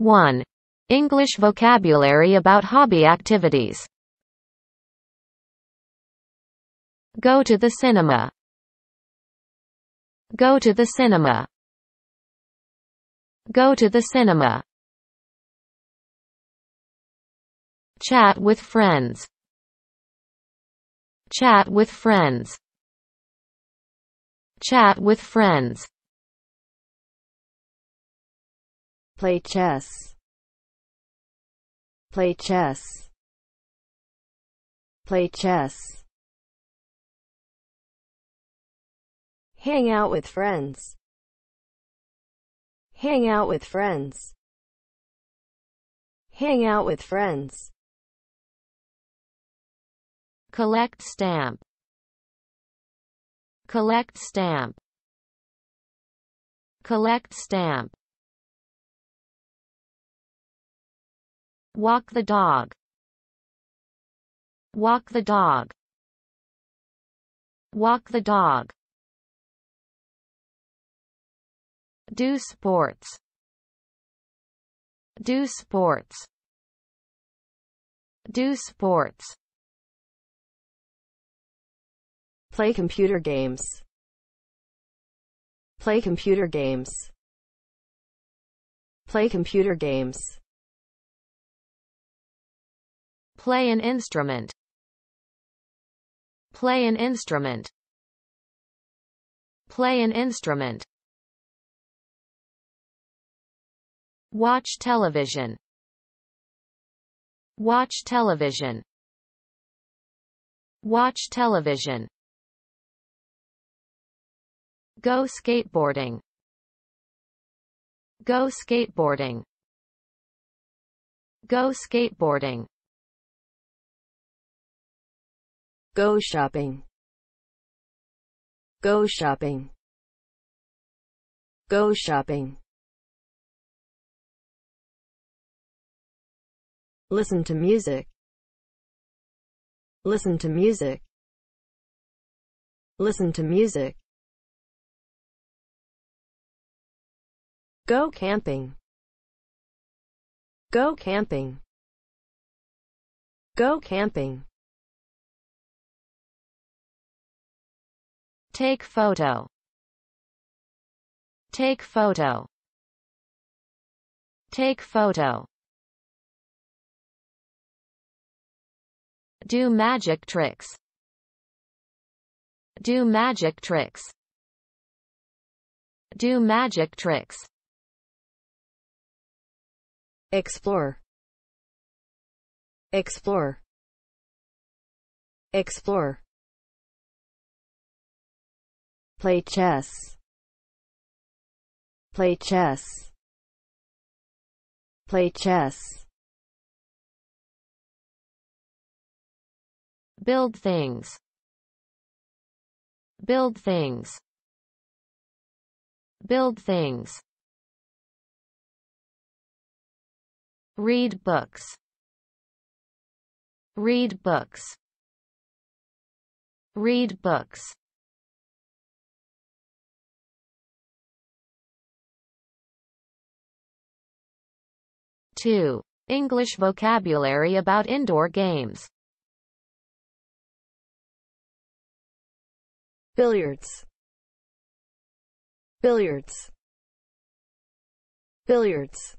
1. English vocabulary about hobby activities. Go to the cinema. Go to the cinema. Go to the cinema. Chat with friends. Chat with friends. Chat with friends. Play chess. Play chess. Play chess. Hang out with friends. Hang out with friends. Hang out with friends. Collect stamp. Collect stamp. Collect stamp. Walk the dog. Walk the dog. Walk the dog. Do sports. Do sports. Do sports. Play computer games. Play computer games. Play computer games. Play an instrument. Play an instrument. Play an instrument. Watch television. Watch television. Watch television. Go skateboarding. Go skateboarding. Go skateboarding. Go shopping. Go shopping. Go shopping. Listen to music. Listen to music. Listen to music. Go camping. Go camping. Go camping. Take photo. Take photo. Take photo. Do magic tricks. Do magic tricks. Do magic tricks. Explore. Explore. Explore. Play chess. Play chess. Play chess. Build things. Build things. Build things. Read books. Read books. Read books. 2. English vocabulary about indoor games. Billiards. Billiards. Billiards.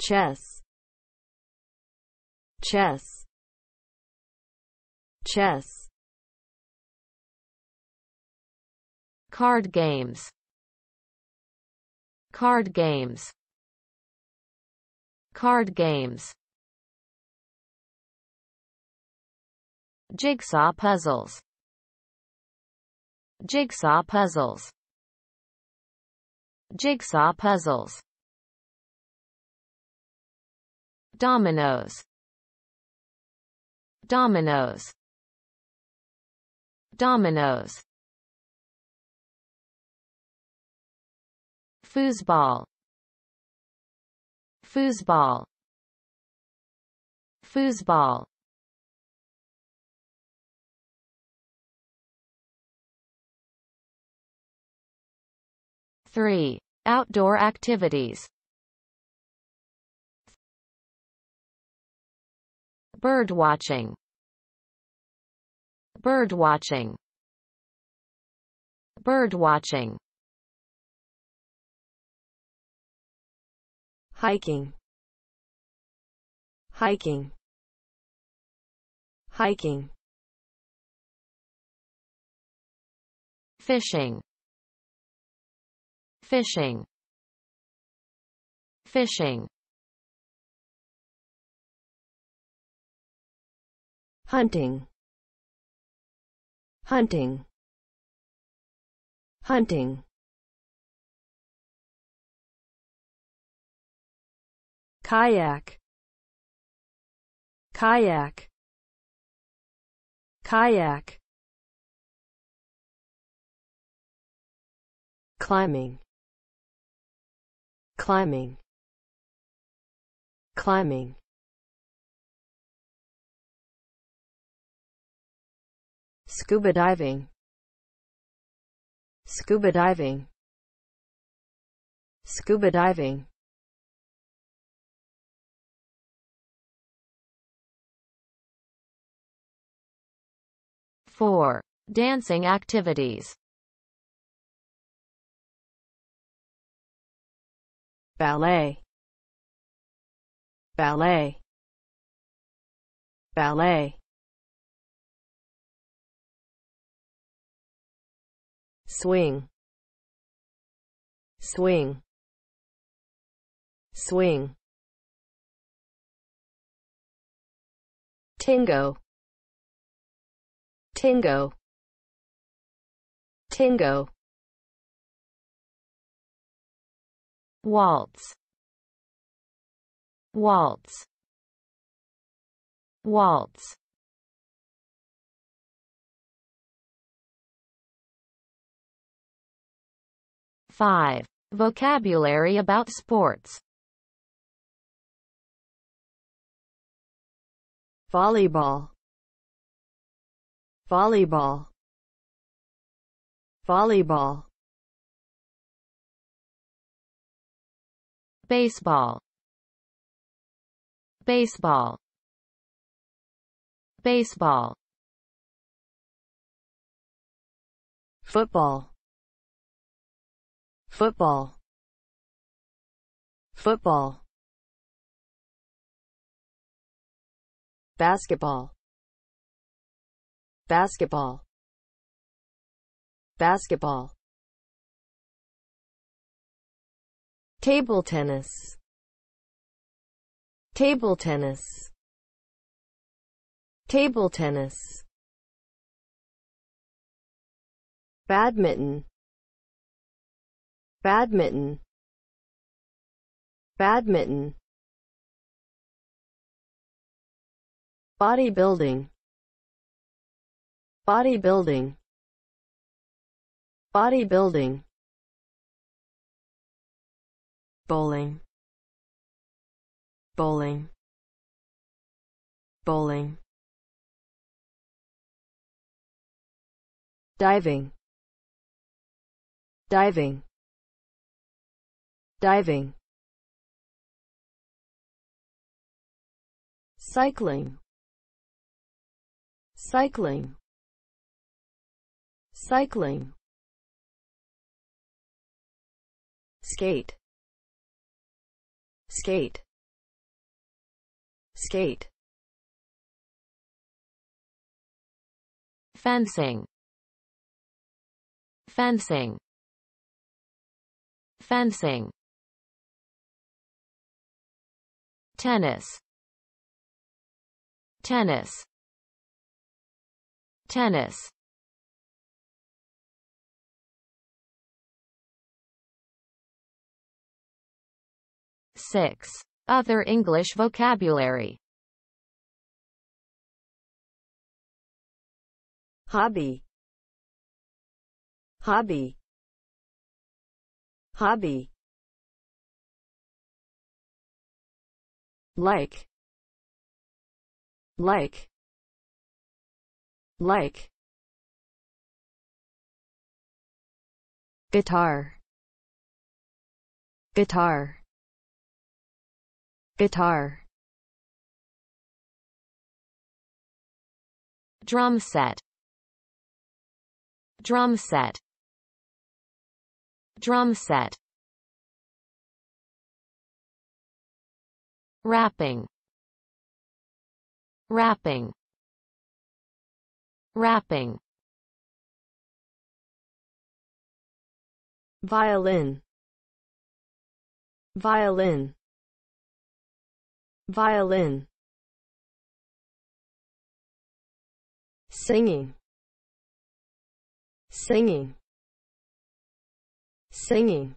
Chess. Chess. Chess. Card games. Card games. Card games. Jigsaw puzzles. Jigsaw puzzles. Jigsaw puzzles. Dominoes. Dominoes. Dominoes. foosball foosball foosball Three. Outdoor activities Bird watching Bird watching Bird watching hiking hiking hiking fishing fishing fishing hunting hunting hunting kayak kayak kayak climbing climbing climbing scuba diving scuba diving scuba diving 4. Dancing activities ballet ballet ballet swing swing swing tingo Tingo. Tingo. Waltz. Waltz. Waltz. Five. Vocabulary about sports. Volleyball volleyball volleyball baseball baseball baseball football football football basketball basketball basketball table tennis table tennis table tennis badminton badminton badminton bodybuilding bodybuilding bodybuilding bowling bowling bowling diving diving diving cycling cycling cycling, skate, skate, skate, fencing, fencing, fencing, tennis, tennis, tennis 6. Other English vocabulary Hobby Hobby Hobby Like Like Like Guitar Guitar guitar drum set drum set drum set rapping rapping rapping violin violin violin singing singing singing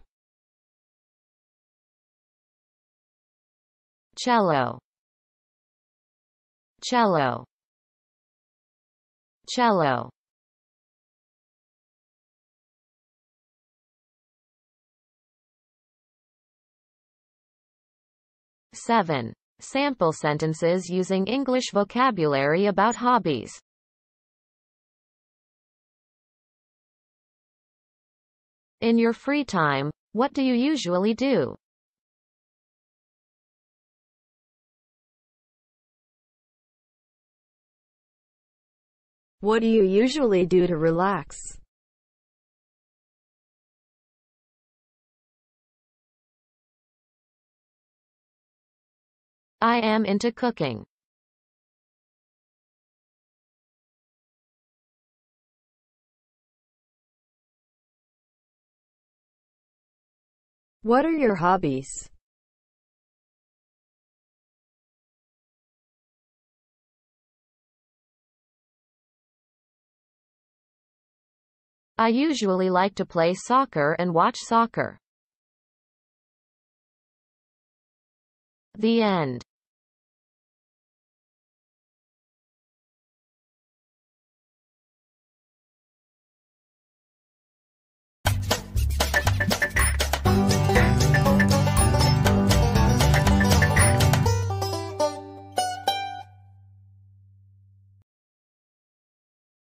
cello cello cello seven sample sentences using English vocabulary about hobbies. In your free time, what do you usually do? What do you usually do to relax? I am into cooking. What are your hobbies? I usually like to play soccer and watch soccer. The end.